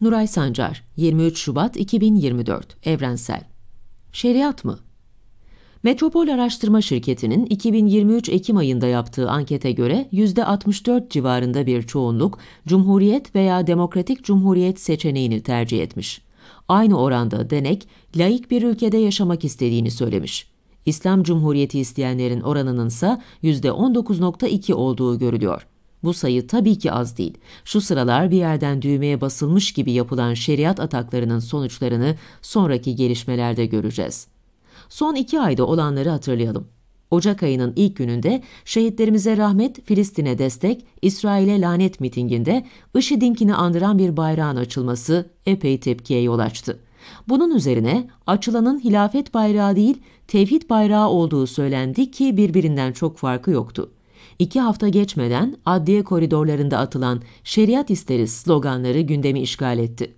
Nuray Sancar, 23 Şubat 2024, Evrensel. Şeriat mı? Metropol Araştırma Şirketi'nin 2023 Ekim ayında yaptığı ankete göre %64 civarında bir çoğunluk Cumhuriyet veya Demokratik Cumhuriyet seçeneğini tercih etmiş. Aynı oranda denek, layık bir ülkede yaşamak istediğini söylemiş. İslam Cumhuriyeti isteyenlerin oranının ise %19.2 olduğu görülüyor. Bu sayı tabii ki az değil. Şu sıralar bir yerden düğmeye basılmış gibi yapılan şeriat ataklarının sonuçlarını sonraki gelişmelerde göreceğiz. Son iki ayda olanları hatırlayalım. Ocak ayının ilk gününde şehitlerimize rahmet, Filistin'e destek, İsrail'e lanet mitinginde IŞİD'inkini andıran bir bayrağın açılması epey tepkiye yol açtı. Bunun üzerine açılanın hilafet bayrağı değil, tevhid bayrağı olduğu söylendi ki birbirinden çok farkı yoktu. İki hafta geçmeden adliye koridorlarında atılan şeriat isteriz sloganları gündemi işgal etti.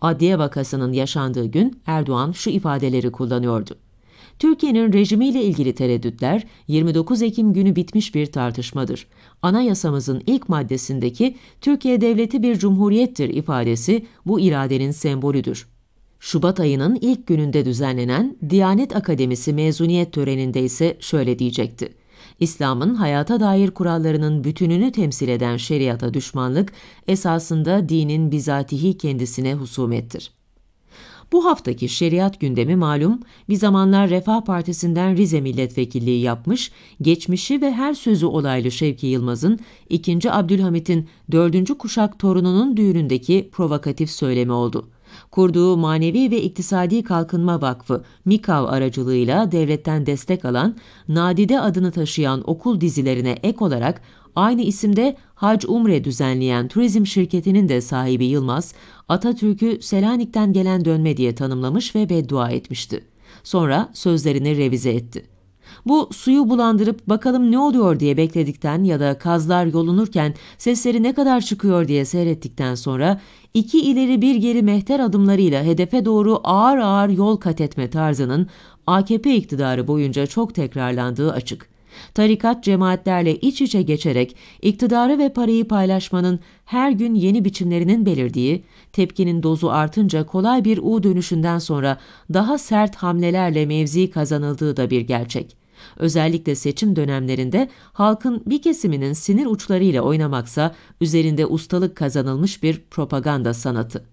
Adliye vakasının yaşandığı gün Erdoğan şu ifadeleri kullanıyordu. Türkiye'nin rejimiyle ilgili tereddütler 29 Ekim günü bitmiş bir tartışmadır. Anayasamızın ilk maddesindeki Türkiye devleti bir cumhuriyettir ifadesi bu iradenin sembolüdür. Şubat ayının ilk gününde düzenlenen Diyanet Akademisi mezuniyet töreninde ise şöyle diyecekti. İslam'ın hayata dair kurallarının bütününü temsil eden şeriata düşmanlık, esasında dinin bizatihi kendisine husumettir. Bu haftaki şeriat gündemi malum, bir zamanlar Refah Partisi'nden Rize milletvekilliği yapmış, geçmişi ve her sözü olaylı Şevki Yılmaz'ın, 2. Abdülhamit'in 4. kuşak torununun düğünündeki provokatif söylemi oldu.'' kurduğu Manevi ve İktisadi Kalkınma Vakfı MİKAV aracılığıyla devletten destek alan, Nadide adını taşıyan okul dizilerine ek olarak aynı isimde Hac Umre düzenleyen turizm şirketinin de sahibi Yılmaz, Atatürk'ü Selanik'ten gelen dönme diye tanımlamış ve beddua etmişti. Sonra sözlerini revize etti. Bu suyu bulandırıp bakalım ne oluyor diye bekledikten ya da kazlar yolunurken sesleri ne kadar çıkıyor diye seyrettikten sonra iki ileri bir geri mehter adımlarıyla hedefe doğru ağır ağır yol kat etme tarzının AKP iktidarı boyunca çok tekrarlandığı açık. Tarikat cemaatlerle iç içe geçerek iktidarı ve parayı paylaşmanın her gün yeni biçimlerinin belirdiği, tepkinin dozu artınca kolay bir U dönüşünden sonra daha sert hamlelerle mevzi kazanıldığı da bir gerçek. Özellikle seçim dönemlerinde halkın bir kesiminin sinir uçlarıyla oynamaksa üzerinde ustalık kazanılmış bir propaganda sanatı.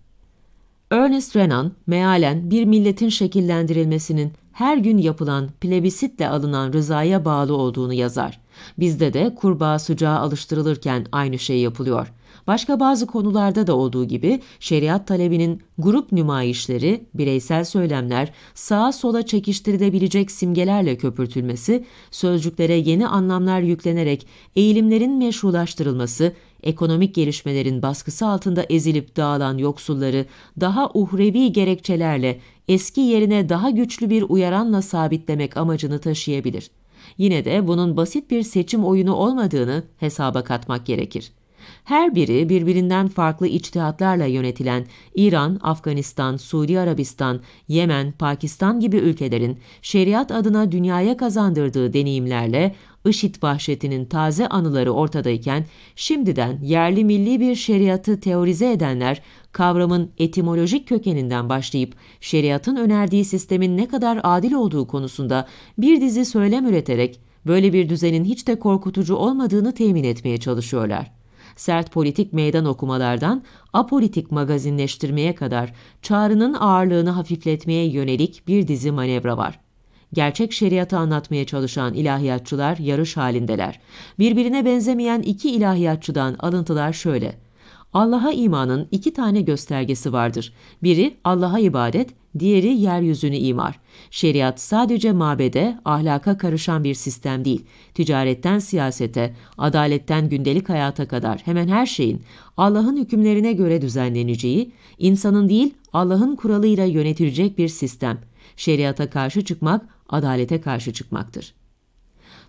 Ernest Renan, mealen bir milletin şekillendirilmesinin her gün yapılan plebisitle alınan rızaya bağlı olduğunu yazar. Bizde de kurbağa sucağa alıştırılırken aynı şey yapılıyor. Başka bazı konularda da olduğu gibi şeriat talebinin grup nümayişleri, bireysel söylemler, sağa sola çekiştirilebilecek simgelerle köpürtülmesi, sözcüklere yeni anlamlar yüklenerek eğilimlerin meşrulaştırılması, ekonomik gelişmelerin baskısı altında ezilip dağılan yoksulları daha uhrevi gerekçelerle eski yerine daha güçlü bir uyaranla sabitlemek amacını taşıyabilir. Yine de bunun basit bir seçim oyunu olmadığını hesaba katmak gerekir. Her biri birbirinden farklı içtihatlarla yönetilen İran, Afganistan, Suudi Arabistan, Yemen, Pakistan gibi ülkelerin şeriat adına dünyaya kazandırdığı deneyimlerle IŞİD vahşetinin taze anıları ortadayken şimdiden yerli milli bir şeriatı teorize edenler kavramın etimolojik kökeninden başlayıp şeriatın önerdiği sistemin ne kadar adil olduğu konusunda bir dizi söylem üreterek böyle bir düzenin hiç de korkutucu olmadığını temin etmeye çalışıyorlar sert politik meydan okumalardan apolitik magazinleştirmeye kadar çağrının ağırlığını hafifletmeye yönelik bir dizi manevra var. Gerçek şeriatı anlatmaya çalışan ilahiyatçılar yarış halindeler. Birbirine benzemeyen iki ilahiyatçıdan alıntılar şöyle. Allah'a imanın iki tane göstergesi vardır. Biri Allah'a ibadet, diğeri yeryüzünü imar. Şeriat sadece mabede, ahlaka karışan bir sistem değil. Ticaretten siyasete, adaletten gündelik hayata kadar hemen her şeyin Allah'ın hükümlerine göre düzenleneceği, insanın değil Allah'ın kuralıyla yönetilecek bir sistem. Şeriata karşı çıkmak, adalete karşı çıkmaktır.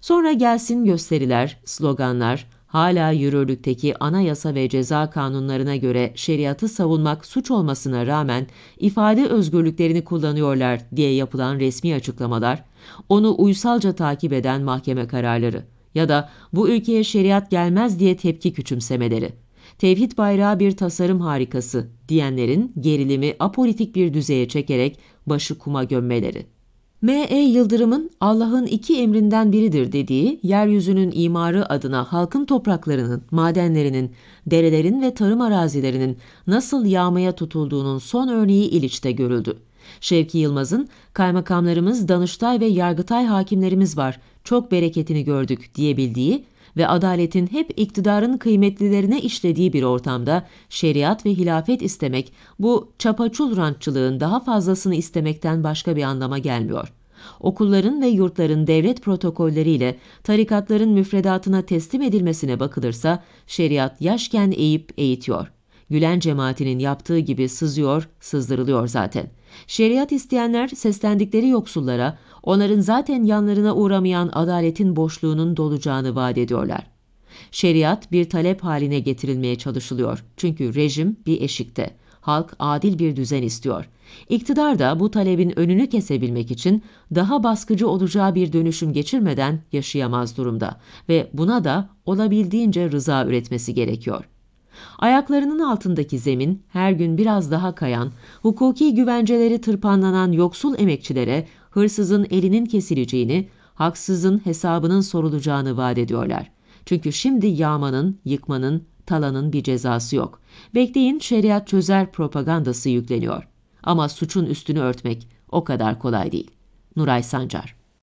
Sonra gelsin gösteriler, sloganlar, hala yürürlükteki anayasa ve ceza kanunlarına göre şeriatı savunmak suç olmasına rağmen ifade özgürlüklerini kullanıyorlar diye yapılan resmi açıklamalar, onu uysalca takip eden mahkeme kararları ya da bu ülkeye şeriat gelmez diye tepki küçümsemeleri, tevhid bayrağı bir tasarım harikası diyenlerin gerilimi apolitik bir düzeye çekerek başı kuma gömmeleri. M.E. Yıldırım'ın Allah'ın iki emrinden biridir dediği yeryüzünün imarı adına halkın topraklarının, madenlerinin, derelerin ve tarım arazilerinin nasıl yağmaya tutulduğunun son örneği İliç'te görüldü. Şevki Yılmaz'ın kaymakamlarımız, danıştay ve yargıtay hakimlerimiz var, çok bereketini gördük diyebildiği ve adaletin hep iktidarın kıymetlilerine işlediği bir ortamda şeriat ve hilafet istemek bu çapaçul rantçılığın daha fazlasını istemekten başka bir anlama gelmiyor. Okulların ve yurtların devlet protokolleriyle tarikatların müfredatına teslim edilmesine bakılırsa şeriat yaşken eğip eğitiyor.'' Gülen cemaatinin yaptığı gibi sızıyor, sızdırılıyor zaten. Şeriat isteyenler seslendikleri yoksullara, onların zaten yanlarına uğramayan adaletin boşluğunun dolacağını vaat ediyorlar. Şeriat bir talep haline getirilmeye çalışılıyor. Çünkü rejim bir eşikte. Halk adil bir düzen istiyor. İktidar da bu talebin önünü kesebilmek için daha baskıcı olacağı bir dönüşüm geçirmeden yaşayamaz durumda ve buna da olabildiğince rıza üretmesi gerekiyor.'' Ayaklarının altındaki zemin her gün biraz daha kayan, hukuki güvenceleri tırpanlanan yoksul emekçilere hırsızın elinin kesileceğini, haksızın hesabının sorulacağını vaat ediyorlar. Çünkü şimdi yağmanın, yıkmanın, talanın bir cezası yok. Bekleyin şeriat çözer propagandası yükleniyor. Ama suçun üstünü örtmek o kadar kolay değil. Nuray Sancar